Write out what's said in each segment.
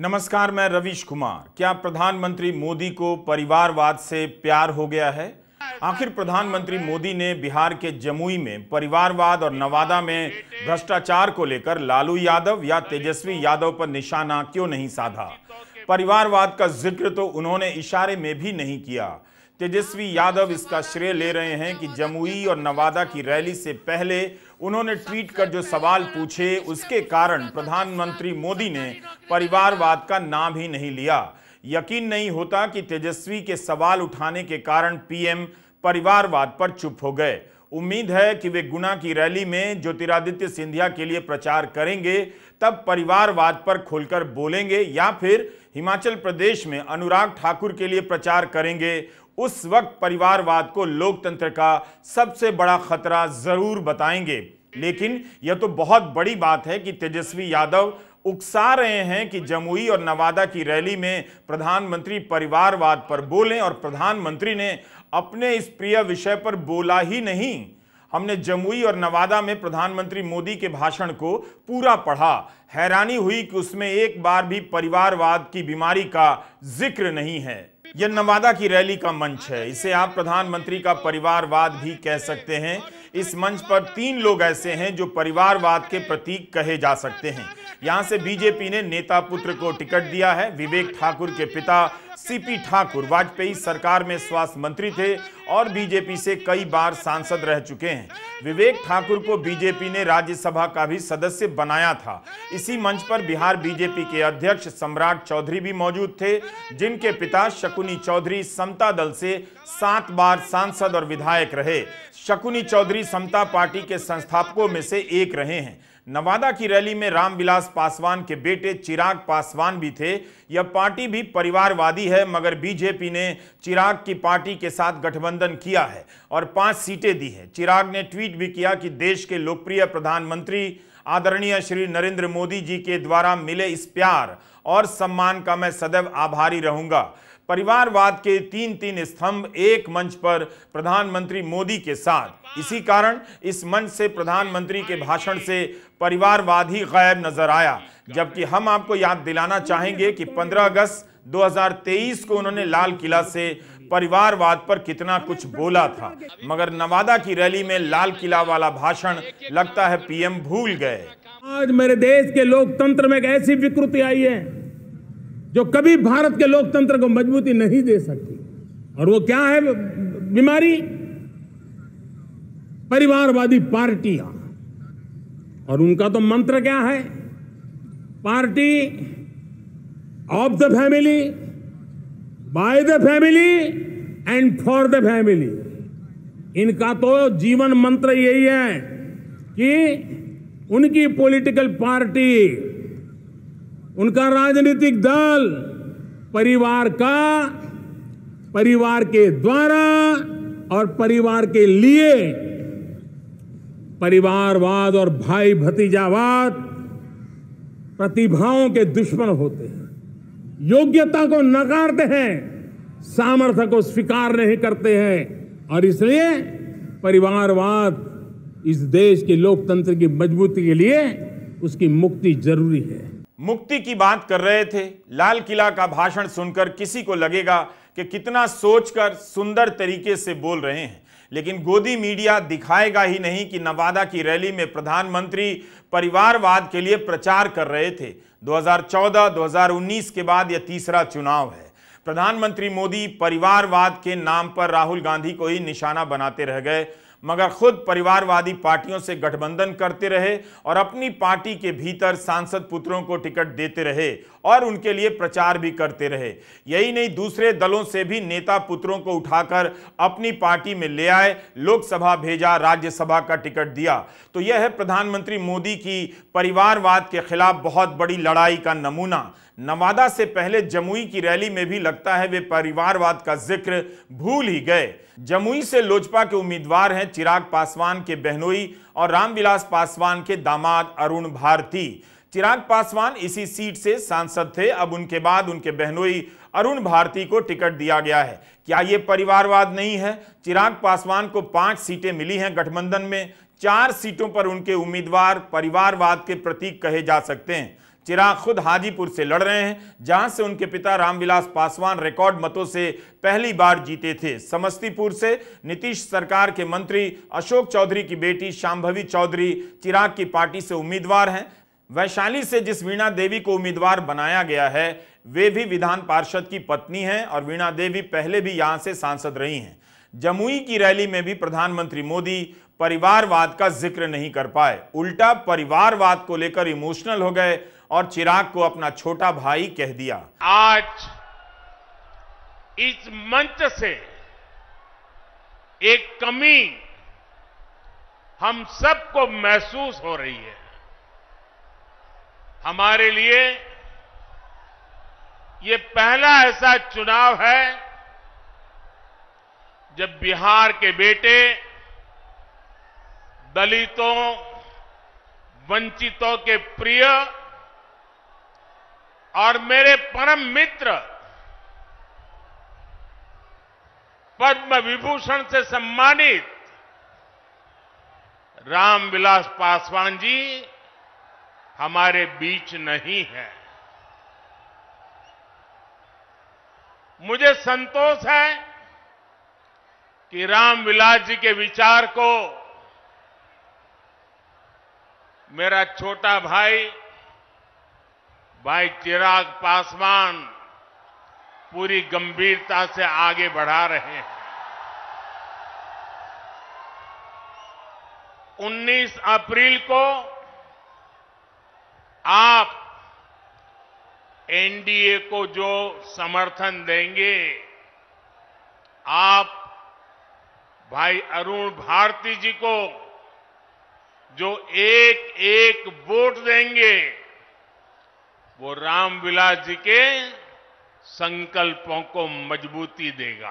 नमस्कार मैं रवीश कुमार क्या प्रधानमंत्री मोदी को परिवारवाद से प्यार हो गया है आखिर प्रधानमंत्री मोदी ने बिहार के जमुई में परिवारवाद और नवादा में भ्रष्टाचार को लेकर लालू यादव या तेजस्वी यादव पर निशाना क्यों नहीं साधा परिवारवाद का जिक्र तो उन्होंने इशारे में भी नहीं किया तेजस्वी यादव इसका श्रेय ले रहे हैं कि जमुई और नवादा की रैली से पहले उन्होंने ट्वीट कर जो सवाल पूछे उसके कारण प्रधानमंत्री मोदी ने परिवारवाद का नाम ही नहीं लिया यकीन नहीं होता कि तेजस्वी के सवाल उठाने के कारण पीएम परिवारवाद पर चुप हो गए उम्मीद है कि वे गुना की रैली में ज्योतिरादित्य सिंधिया के लिए प्रचार करेंगे तब परिवारवाद पर खुलकर बोलेंगे या फिर हिमाचल प्रदेश में अनुराग ठाकुर के लिए प्रचार करेंगे उस वक्त परिवारवाद को लोकतंत्र का सबसे बड़ा खतरा जरूर बताएंगे लेकिन यह तो बहुत बड़ी बात है कि तेजस्वी यादव उकसा रहे हैं कि जमुई और नवादा की रैली में प्रधानमंत्री परिवारवाद पर बोलें और प्रधानमंत्री ने अपने इस प्रिय विषय पर बोला ही नहीं हमने जमुई और नवादा में प्रधानमंत्री मोदी के भाषण को पूरा पढ़ा हैरानी हुई कि उसमें एक बार भी परिवारवाद की बीमारी का जिक्र नहीं है यह नवादा की रैली का मंच है इसे आप प्रधानमंत्री का परिवारवाद भी कह सकते हैं इस मंच पर तीन लोग ऐसे हैं जो परिवारवाद के प्रतीक कहे जा सकते हैं यहां से बीजेपी ने नेता पुत्र को टिकट दिया है विवेक ठाकुर के पिता सीपी ठाकुर वाजपेयी सरकार में स्वास्थ्य मंत्री थे और बीजेपी से कई बार सांसद रह चुके हैं विवेक ठाकुर को बीजेपी ने राज्यसभा का भी सदस्य बनाया था इसी मंच पर बिहार बीजेपी के अध्यक्ष सम्राट चौधरी भी मौजूद थे जिनके पिता शकुनी चौधरी समता दल से सात बार सांसद और विधायक रहे शकुनी चौधरी समता पार्टी के संस्थापकों में से एक रहे हैं नवादा की रैली में रामविलास पासवान के बेटे चिराग पासवान भी थे यह पार्टी भी परिवारवादी है मगर बीजेपी ने चिराग की पार्टी के साथ गठबंधन किया है और पांच सीटें दी है चिराग ने ट्वीट भी किया कि देश के लोकप्रिय प्रधानमंत्री आदरणीय श्री नरेंद्र मोदी जी के द्वारा मिले इस प्यार और सम्मान का मैं सदैव आभारी रहूंगा परिवारवाद के तीन तीन स्तंभ एक मंच पर प्रधानमंत्री मोदी के साथ इसी कारण इस मंच से प्रधानमंत्री के भाषण से परिवारवाद ही गायब नजर आया जबकि हम आपको याद दिलाना चाहेंगे कि 15 अगस्त 2023 को उन्होंने लाल किला से परिवारवाद पर कितना कुछ बोला था मगर नवादा की रैली में लाल किला वाला भाषण लगता है पीएम भूल गए आज मेरे देश के लोकतंत्र में एक ऐसी विकृति आई है जो कभी भारत के लोकतंत्र को मजबूती नहीं दे सकती और वो क्या है बीमारी परिवारवादी पार्टियां और उनका तो मंत्र क्या है party of the family by the family and for the family इनका तो जीवन मंत्र यही है कि उनकी पॉलिटिकल पार्टी उनका राजनीतिक दल परिवार का परिवार के द्वारा और परिवार के लिए परिवारवाद और भाई भतीजावाद प्रतिभाओं के दुश्मन होते हैं योग्यता को नकारते हैं सामर्थ्य को स्वीकार नहीं करते हैं और इसलिए परिवारवाद इस देश के लोकतंत्र की मजबूती के लिए उसकी मुक्ति जरूरी है मुक्ति की बात कर रहे थे लाल किला का भाषण सुनकर किसी को लगेगा कि कितना सोचकर सुंदर तरीके से बोल रहे हैं लेकिन गोदी मीडिया दिखाएगा ही नहीं कि नवादा की रैली में प्रधानमंत्री परिवारवाद के लिए प्रचार कर रहे थे 2014-2019 के बाद यह तीसरा चुनाव है प्रधानमंत्री मोदी परिवारवाद के नाम पर राहुल गांधी को ही निशाना बनाते रह गए मगर खुद परिवारवादी पार्टियों से गठबंधन करते रहे और अपनी पार्टी के भीतर सांसद पुत्रों को टिकट देते रहे और उनके लिए प्रचार भी करते रहे यही नहीं दूसरे दलों से भी नेता पुत्रों को उठाकर अपनी पार्टी में ले आए लोकसभा भेजा राज्यसभा का टिकट दिया तो यह है प्रधानमंत्री मोदी की परिवारवाद के खिलाफ बहुत बड़ी लड़ाई का नमूना नवादा से पहले जमुई की रैली में भी लगता है वे परिवारवाद का जिक्र भूल ही गए जमुई से लोजपा के उम्मीदवार हैं चिराग पासवान के बहनोई और रामविलास पासवान के दामाद अरुण भारती चिराग पासवान इसी सीट से सांसद थे अब उनके बाद उनके बहनोई अरुण भारती को टिकट दिया गया है क्या ये परिवारवाद नहीं है चिराग पासवान को पांच सीटें मिली हैं गठबंधन में चार सीटों पर उनके उम्मीदवार परिवारवाद के प्रतीक कहे जा सकते हैं चिराग खुद हाजीपुर से लड़ रहे हैं जहां से उनके पिता रामविलास पासवान रिकॉर्ड मतों से पहली बार जीते थे समस्तीपुर से नीतीश सरकार के मंत्री अशोक चौधरी की बेटी शाम्भवी चौधरी चिराग की पार्टी से उम्मीदवार हैं वैशाली से जिस वीणा देवी को उम्मीदवार बनाया गया है वे भी विधान पार्षद की पत्नी हैं और वीणा देवी पहले भी यहाँ से सांसद रही हैं जमुई की रैली में भी प्रधानमंत्री मोदी परिवारवाद का जिक्र नहीं कर पाए उल्टा परिवारवाद को लेकर इमोशनल हो गए और चिराग को अपना छोटा भाई कह दिया आज इस मंच से एक कमी हम सबको महसूस हो रही है हमारे लिए ये पहला ऐसा चुनाव है जब बिहार के बेटे दलितों वंचितों के प्रिय और मेरे परम मित्र पद्म विभूषण से सम्मानित रामविलास पासवान जी हमारे बीच नहीं है मुझे संतोष है कि रामविलास जी के विचार को मेरा छोटा भाई भाई चिराग पासवान पूरी गंभीरता से आगे बढ़ा रहे हैं 19 अप्रैल को आप एनडीए को जो समर्थन देंगे आप भाई अरुण भारती जी को जो एक एक वोट देंगे वो रामविलास जी के संकल्पों को मजबूती देगा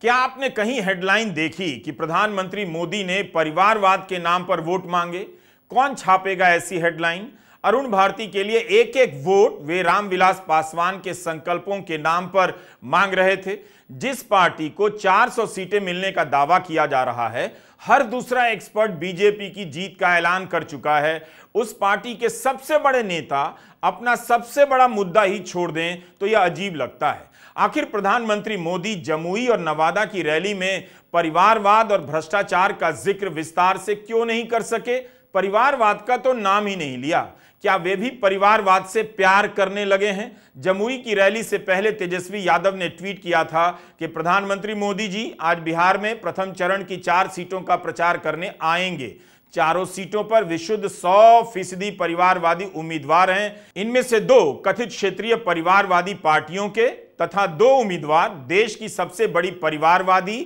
क्या आपने कहीं हेडलाइन देखी कि प्रधानमंत्री मोदी ने परिवारवाद के नाम पर वोट मांगे कौन छापेगा ऐसी हेडलाइन अरुण भारती के लिए एक एक वोट वे रामविलास पासवान के संकल्पों के नाम पर मांग रहे थे जिस पार्टी को 400 सीटें मिलने का दावा किया जा रहा है हर दूसरा एक्सपर्ट बीजेपी की जीत का ऐलान कर चुका है उस पार्टी के सबसे बड़े नेता अपना सबसे बड़ा मुद्दा ही छोड़ दें तो यह अजीब लगता है आखिर प्रधानमंत्री मोदी जमुई और नवादा की रैली में परिवारवाद और भ्रष्टाचार का जिक्र विस्तार से क्यों नहीं कर सके परिवारवाद का तो नाम ही नहीं लिया क्या वे भी परिवारवाद से प्यार करने लगे हैं जमुई की रैली से पहले तेजस्वी यादव ने ट्वीट किया था कि प्रधानमंत्री मोदी जी आज बिहार में प्रथम चरण की चार सीटों का प्रचार करने आएंगे चारों सीटों पर विशुद्ध 100 फीसदी परिवारवादी उम्मीदवार हैं इनमें से दो कथित क्षेत्रीय परिवारवादी पार्टियों के तथा दो उम्मीदवार देश की सबसे बड़ी परिवारवादी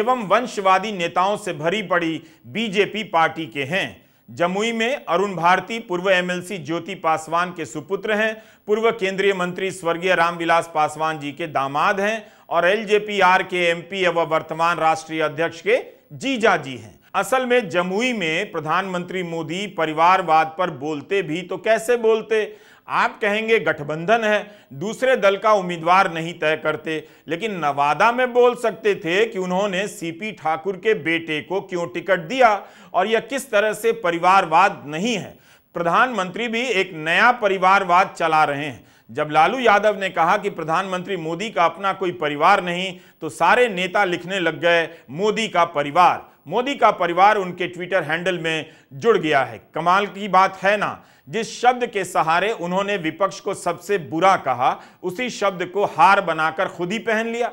एवं वंशवादी नेताओं से भरी पड़ी बीजेपी पार्टी के हैं जमुई में अरुण भारती पूर्व एमएलसी ज्योति पासवान के सुपुत्र हैं पूर्व केंद्रीय मंत्री स्वर्गीय रामविलास पासवान जी के दामाद हैं और एलजेपीआर के एमपी एवं वर्तमान राष्ट्रीय अध्यक्ष के जीजा जी हैं असल में जमुई में प्रधानमंत्री मोदी परिवारवाद पर बोलते भी तो कैसे बोलते आप कहेंगे गठबंधन है दूसरे दल का उम्मीदवार नहीं तय करते लेकिन नवादा में बोल सकते थे कि उन्होंने सीपी ठाकुर के बेटे को क्यों टिकट दिया और यह किस तरह से परिवारवाद नहीं है प्रधानमंत्री भी एक नया परिवारवाद चला रहे हैं जब लालू यादव ने कहा कि प्रधानमंत्री मोदी का अपना कोई परिवार नहीं तो सारे नेता लिखने लग गए मोदी का परिवार मोदी का परिवार उनके ट्विटर हैंडल में जुड़ गया है कमाल की बात है ना जिस शब्द के सहारे उन्होंने विपक्ष को सबसे बुरा कहा उसी शब्द को हार बनाकर खुद ही पहन लिया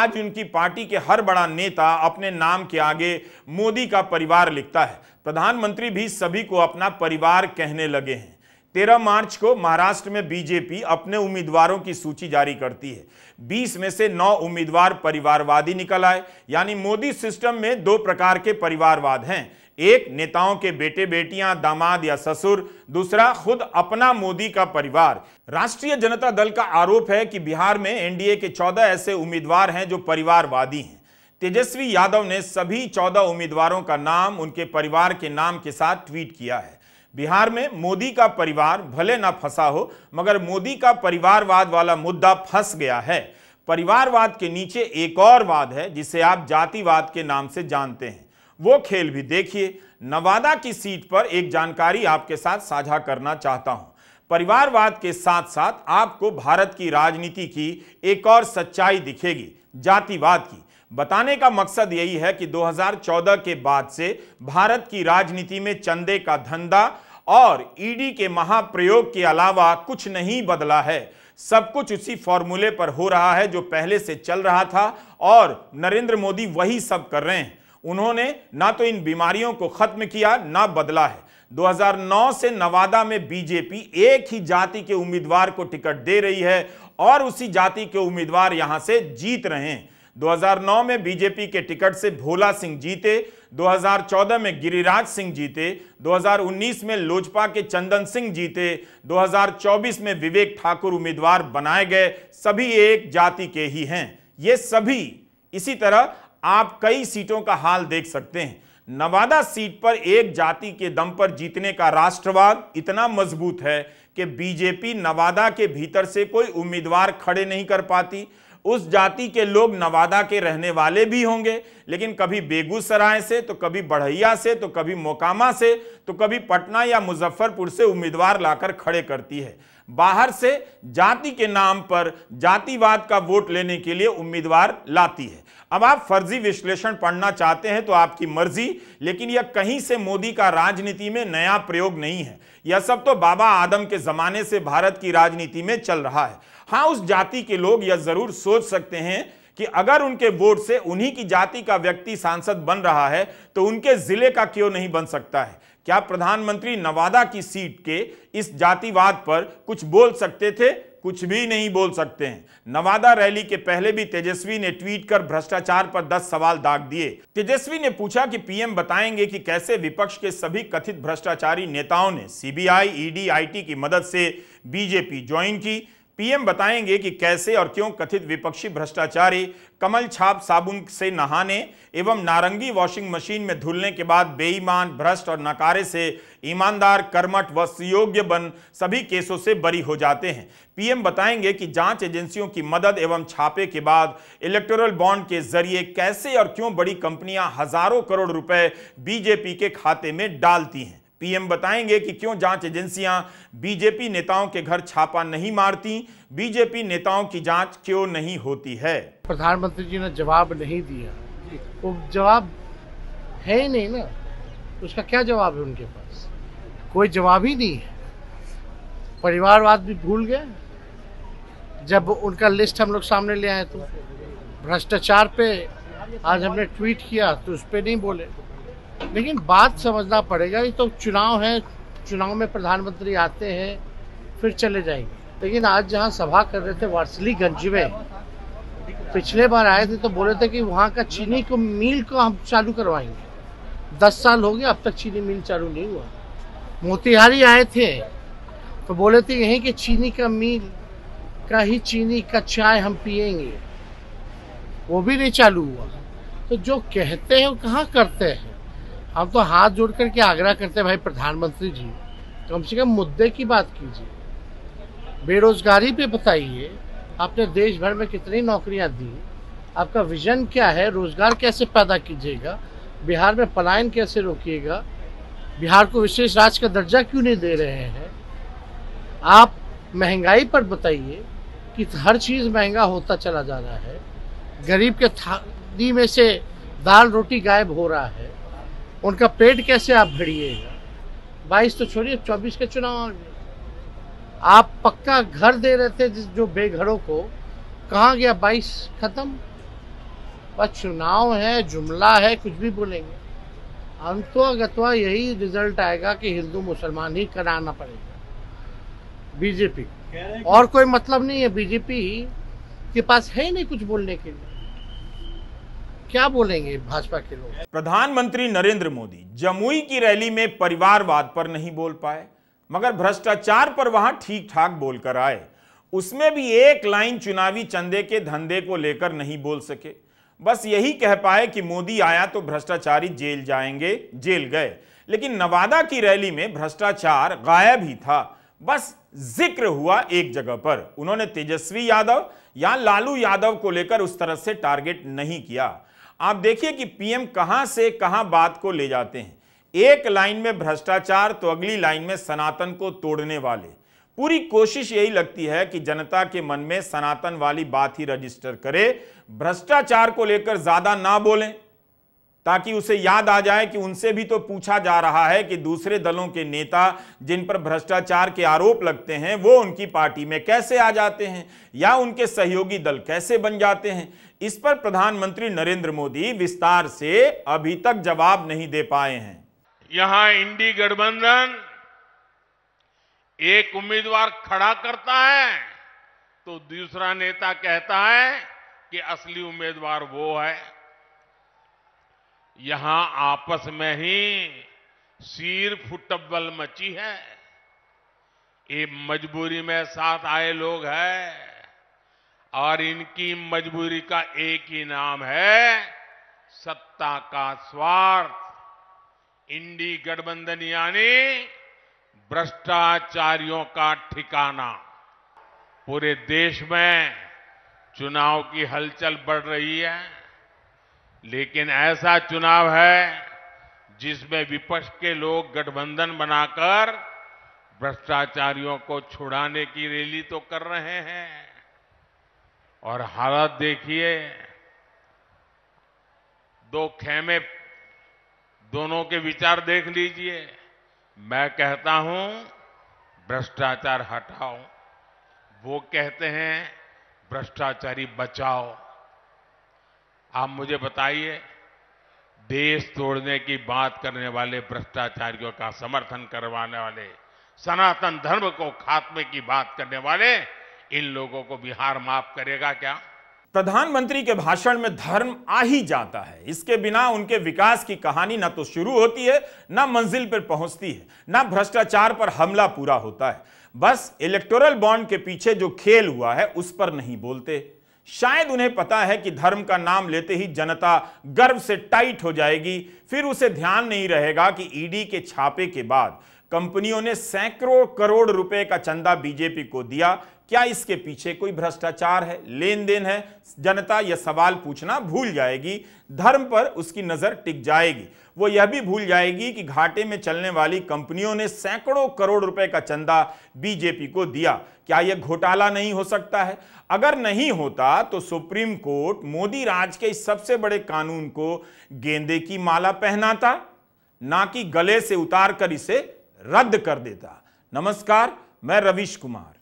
आज उनकी पार्टी के हर बड़ा नेता अपने नाम के आगे मोदी का परिवार लिखता है प्रधानमंत्री भी सभी को अपना परिवार कहने लगे हैं तेरह मार्च को महाराष्ट्र में बीजेपी अपने उम्मीदवारों की सूची जारी करती है बीस में से नौ उम्मीदवार परिवारवादी निकल आए यानी मोदी सिस्टम में दो प्रकार के परिवारवाद हैं एक नेताओं के बेटे बेटियां दामाद या ससुर दूसरा खुद अपना मोदी का परिवार राष्ट्रीय जनता दल का आरोप है कि बिहार में एनडीए के चौदह ऐसे उम्मीदवार हैं जो परिवारवादी हैं तेजस्वी यादव ने सभी चौदह उम्मीदवारों का नाम उनके परिवार के नाम के साथ ट्वीट किया है बिहार में मोदी का परिवार भले ना फंसा हो मगर मोदी का परिवारवाद वाला मुद्दा फंस गया है परिवारवाद के नीचे एक और वाद है जिसे आप जातिवाद के नाम से जानते हैं वो खेल भी देखिए नवादा की सीट पर एक जानकारी आपके साथ साझा करना चाहता हूं परिवारवाद के साथ साथ आपको भारत की राजनीति की एक और सच्चाई दिखेगी जातिवाद की बताने का मकसद यही है कि 2014 के बाद से भारत की राजनीति में चंदे का धंधा और ईडी के महाप्रयोग के अलावा कुछ नहीं बदला है सब कुछ उसी फॉर्मूले पर हो रहा है जो पहले से चल रहा था और नरेंद्र मोदी वही सब कर रहे हैं उन्होंने ना तो इन बीमारियों को खत्म किया ना बदला है 2009 से नवादा में बीजेपी एक ही जाति के उम्मीदवार को टिकट दे रही है और उसी जाति के उम्मीदवार यहां से जीत रहे हैं 2009 में बीजेपी के टिकट से भोला सिंह जीते 2014 में गिरिराज सिंह जीते 2019 में लोजपा के चंदन सिंह जीते 2024 में विवेक ठाकुर उम्मीदवार बनाए गए सभी एक जाति के ही हैं ये सभी इसी तरह आप कई सीटों का हाल देख सकते हैं नवादा सीट पर एक जाति के दम पर जीतने का राष्ट्रवाद इतना मजबूत है कि बीजेपी नवादा के भीतर से कोई उम्मीदवार खड़े नहीं कर पाती उस जाति के लोग नवादा के रहने वाले भी होंगे लेकिन कभी बेगूसराय से तो कभी बढ़ैया से तो कभी मोकामा से तो कभी पटना या मुजफ्फरपुर से उम्मीदवार लाकर खड़े करती है बाहर से जाति के नाम पर जातिवाद का वोट लेने के लिए उम्मीदवार लाती है अब आप फर्जी विश्लेषण पढ़ना चाहते हैं तो आपकी मर्जी लेकिन यह कहीं से मोदी का राजनीति में नया प्रयोग नहीं है यह सब तो बाबा आदम के जमाने से भारत की राजनीति में चल रहा है हाँ उस जाति के लोग यह जरूर सोच सकते हैं कि अगर उनके वोट से उन्हीं की जाति का व्यक्ति सांसद बन रहा है तो उनके जिले का क्यों नहीं बन सकता है क्या प्रधानमंत्री नवादा की सीट के इस जातिवाद पर कुछ बोल सकते थे कुछ भी नहीं बोल सकते हैं नवादा रैली के पहले भी तेजस्वी ने ट्वीट कर भ्रष्टाचार पर 10 सवाल दाग दिए तेजस्वी ने पूछा कि पीएम बताएंगे कि कैसे विपक्ष के सभी कथित भ्रष्टाचारी नेताओं ने सीबीआई ईडी आईटी की मदद से बीजेपी ज्वाइन की पीएम बताएंगे कि कैसे और क्यों कथित विपक्षी भ्रष्टाचारी कमल छाप साबुन से नहाने एवं नारंगी वॉशिंग मशीन में धुलने के बाद बेईमान भ्रष्ट और नकारे से ईमानदार कर्मठ व सुयोग्य बन सभी केसों से बरी हो जाते हैं पीएम बताएंगे कि जांच एजेंसियों की मदद एवं छापे के बाद इलेक्टोरल बॉन्ड के जरिए कैसे और क्यों बड़ी कंपनियां हजारों करोड़ रुपए बीजेपी के खाते में डालती हैं पीएम बताएंगे कि क्यों जांच एजेंसियां बीजेपी नेताओं के घर छापा नहीं मारती बीजेपी नेताओं की जांच क्यों नहीं होती है प्रधानमंत्री जी ने जवाब नहीं दिया वो जवाब है ही नहीं ना उसका क्या जवाब है उनके पास कोई जवाब ही नहीं है परिवारवाद भी भूल गए जब उनका लिस्ट हम लोग सामने ले आए तो भ्रष्टाचार पे आज हमने ट्वीट किया तो उस पर नहीं बोले लेकिन बात समझना पड़ेगा ये तो चुनाव है चुनाव में प्रधानमंत्री आते हैं फिर चले जाएंगे लेकिन आज जहाँ सभा कर रहे थे वार्सलीगंज में पिछले बार आए थे तो बोले थे कि वहाँ का चीनी को मिल को हम चालू करवाएंगे दस साल हो गए अब तक चीनी मिल चालू नहीं हुआ मोतिहारी आए थे तो बोले थे यहीं कि चीनी का मिल का ही चीनी का चाय हम पियेंगे वो भी नहीं चालू हुआ तो जो कहते हैं वो कहाँ करते हैं हम तो हाथ जोड़ करके आग्रह करते हैं भाई प्रधानमंत्री जी कम से कम मुद्दे की बात कीजिए बेरोजगारी पे बताइए आपने देश भर में कितनी नौकरियां दी आपका विजन क्या है रोजगार कैसे पैदा कीजिएगा बिहार में पलायन कैसे रोकिएगा बिहार को विशेष राज्य का दर्जा क्यों नहीं दे रहे हैं आप महंगाई पर बताइए कि हर चीज़ महंगा होता चला जा रहा है गरीब के थाली में से दाल रोटी गायब हो रहा है उनका पेट कैसे आप भरिएगा बाईस तो छोड़िए चौबीस के चुनाव आ गए आप पक्का घर दे रहे थे जिस जो बेघरों को कहाँ गया बाईस खत्म बस चुनाव है जुमला है कुछ भी बोलेंगे अंतो यही रिजल्ट आएगा कि हिंदू मुसलमान ही कराना पड़ेगा बीजेपी और कोई मतलब नहीं है बीजेपी के पास है नहीं कुछ बोलने के लिए क्या बोलेंगे भाजपा के लोग प्रधानमंत्री नरेंद्र मोदी जमुई की रैली में परिवारवाद पर नहीं बोल पाए मगर भ्रष्टाचार पर वहां ठीक ठाक बोलकर आए उसमें भी एक लाइन चुनावी चंदे के धंधे को लेकर नहीं बोल सके बस यही कह पाए कि मोदी आया तो भ्रष्टाचारी जेल जाएंगे जेल गए लेकिन नवादा की रैली में भ्रष्टाचार गायब ही था बस जिक्र हुआ एक जगह पर उन्होंने तेजस्वी यादव या लालू यादव को लेकर उस तरह से टारगेट नहीं किया आप देखिए कि पीएम कहां से कहां बात को ले जाते हैं एक लाइन में भ्रष्टाचार तो अगली लाइन में सनातन को तोड़ने वाले पूरी कोशिश यही लगती है कि जनता के मन में सनातन वाली बात ही रजिस्टर करे भ्रष्टाचार को लेकर ज्यादा ना बोलें ताकि उसे याद आ जाए कि उनसे भी तो पूछा जा रहा है कि दूसरे दलों के नेता जिन पर भ्रष्टाचार के आरोप लगते हैं वो उनकी पार्टी में कैसे आ जाते हैं या उनके सहयोगी दल कैसे बन जाते हैं इस पर प्रधानमंत्री नरेंद्र मोदी विस्तार से अभी तक जवाब नहीं दे पाए हैं यहां इंडी गठबंधन एक उम्मीदवार खड़ा करता है तो दूसरा नेता कहता है कि असली उम्मीदवार वो है यहां आपस में ही सिर फुटबल मची है ये मजबूरी में साथ आए लोग हैं और इनकी मजबूरी का एक ही नाम है सत्ता का स्वार्थ इंडी गठबंधन यानी भ्रष्टाचारियों का ठिकाना पूरे देश में चुनाव की हलचल बढ़ रही है लेकिन ऐसा चुनाव है जिसमें विपक्ष के लोग गठबंधन बनाकर भ्रष्टाचारियों को छुड़ाने की रैली तो कर रहे हैं और हालत देखिए दो खेमे दोनों के विचार देख लीजिए मैं कहता हूं भ्रष्टाचार हटाओ वो कहते हैं भ्रष्टाचारी बचाओ आप मुझे बताइए देश तोड़ने की बात करने वाले भ्रष्टाचारियों का समर्थन करवाने वाले सनातन धर्म को खात्मे की बात करने वाले इन लोगों को बिहार माफ करेगा क्या प्रधानमंत्री के भाषण में धर्म आ ही जाता है इसके बिना उनके विकास की कहानी ना तो शुरू होती है ना मंजिल पर पहुंचती है ना भ्रष्टाचार पर हमला पूरा होता है बस इलेक्टोरल बॉन्ड के पीछे जो खेल हुआ है उस पर नहीं बोलते शायद उन्हें पता है कि धर्म का नाम लेते ही जनता गर्व से टाइट हो जाएगी फिर उसे ध्यान नहीं रहेगा कि ईडी e के छापे के बाद कंपनियों ने सैकड़ों करोड़ रुपए का चंदा बीजेपी को दिया क्या इसके पीछे कोई भ्रष्टाचार है लेन देन है जनता यह सवाल पूछना भूल जाएगी धर्म पर उसकी नजर टिक जाएगी वो यह भी भूल जाएगी कि घाटे में चलने वाली कंपनियों ने सैकड़ों करोड़ रुपए का चंदा बीजेपी को दिया क्या यह घोटाला नहीं हो सकता है अगर नहीं होता तो सुप्रीम कोर्ट मोदी राज के इस सबसे बड़े कानून को गेंदे की माला पहनाता ना कि गले से उतार कर इसे रद्द कर देता नमस्कार मैं रविश कुमार